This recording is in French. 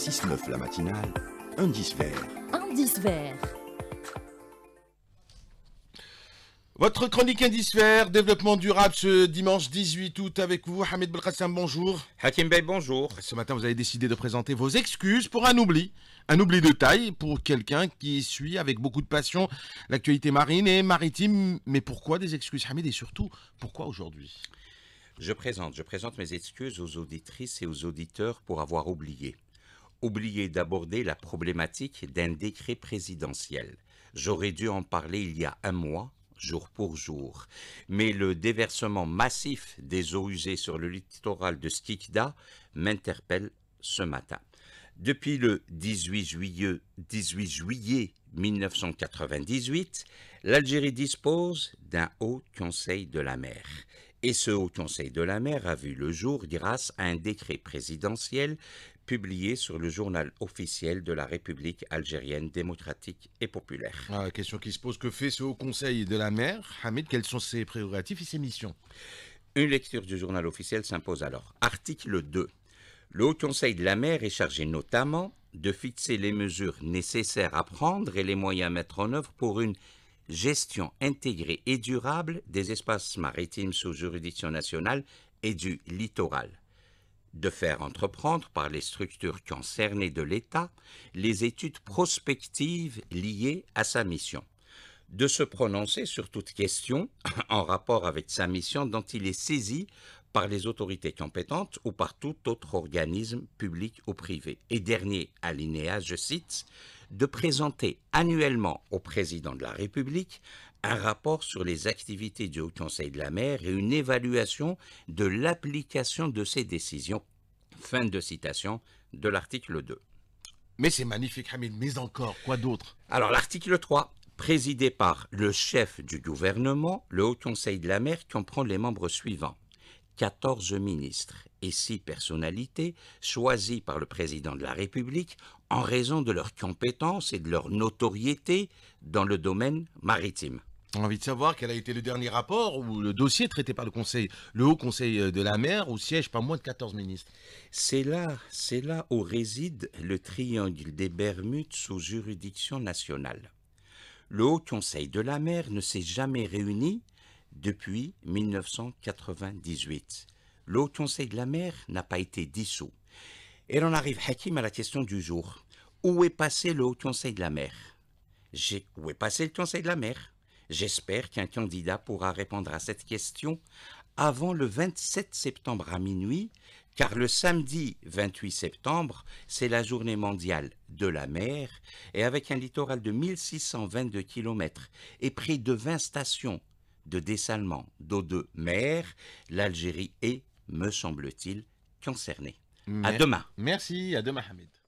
6-9 la matinale, indice vert. Votre chronique indice développement durable ce dimanche 18 août avec vous. Hamid Belkhassam, bonjour. Hakim Bey, bonjour. Ce matin, vous avez décidé de présenter vos excuses pour un oubli. Un oubli de taille pour quelqu'un qui suit avec beaucoup de passion l'actualité marine et maritime. Mais pourquoi des excuses, Hamid, et surtout, pourquoi aujourd'hui je présente, je présente mes excuses aux auditrices et aux auditeurs pour avoir oublié oublié d'aborder la problématique d'un décret présidentiel. J'aurais dû en parler il y a un mois, jour pour jour. Mais le déversement massif des eaux usées sur le littoral de Skikda m'interpelle ce matin. Depuis le 18 juillet, 18 juillet 1998, l'Algérie dispose d'un haut conseil de la mer. Et ce Haut Conseil de la mer a vu le jour grâce à un décret présidentiel publié sur le journal officiel de la République algérienne démocratique et populaire. Ah, question qui se pose, que fait ce Haut Conseil de la mer Hamid, quels sont ses prérogatives et ses missions Une lecture du journal officiel s'impose alors. Article 2. Le Haut Conseil de la mer est chargé notamment de fixer les mesures nécessaires à prendre et les moyens à mettre en œuvre pour une gestion intégrée et durable des espaces maritimes sous juridiction nationale et du littoral de faire entreprendre par les structures concernées de l'État les études prospectives liées à sa mission, de se prononcer sur toute question en rapport avec sa mission dont il est saisi par les autorités compétentes ou par tout autre organisme public ou privé. Et dernier alinéa, je cite, de présenter annuellement au président de la République un rapport sur les activités du Haut Conseil de la mer et une évaluation de l'application de ces décisions. Fin de citation de l'article 2. Mais c'est magnifique, Hamid. Mais encore, quoi d'autre Alors, l'article 3, présidé par le chef du gouvernement, le Haut Conseil de la mer comprend les membres suivants. 14 ministres et 6 personnalités choisies par le président de la République en raison de leurs compétences et de leur notoriété dans le domaine maritime. On a envie de savoir quel a été le dernier rapport ou le dossier traité par le Conseil, le Haut Conseil euh, de la mer, où siège pas moins de 14 ministres. C'est là, c'est là où réside le triangle des Bermudes sous juridiction nationale. Le Haut Conseil de la mer ne s'est jamais réuni depuis 1998. Le Haut Conseil de la mer n'a pas été dissous. Et on arrive, Hakim, à la question du jour. Où est passé le Haut Conseil de la mer Où est passé le Conseil de la mer J'espère qu'un candidat pourra répondre à cette question avant le 27 septembre à minuit, car le samedi 28 septembre, c'est la journée mondiale de la mer, et avec un littoral de 1622 km et près de 20 stations de dessalement d'eau de mer, l'Algérie est, me semble-t-il, concernée. à demain. Merci, à demain Hamid.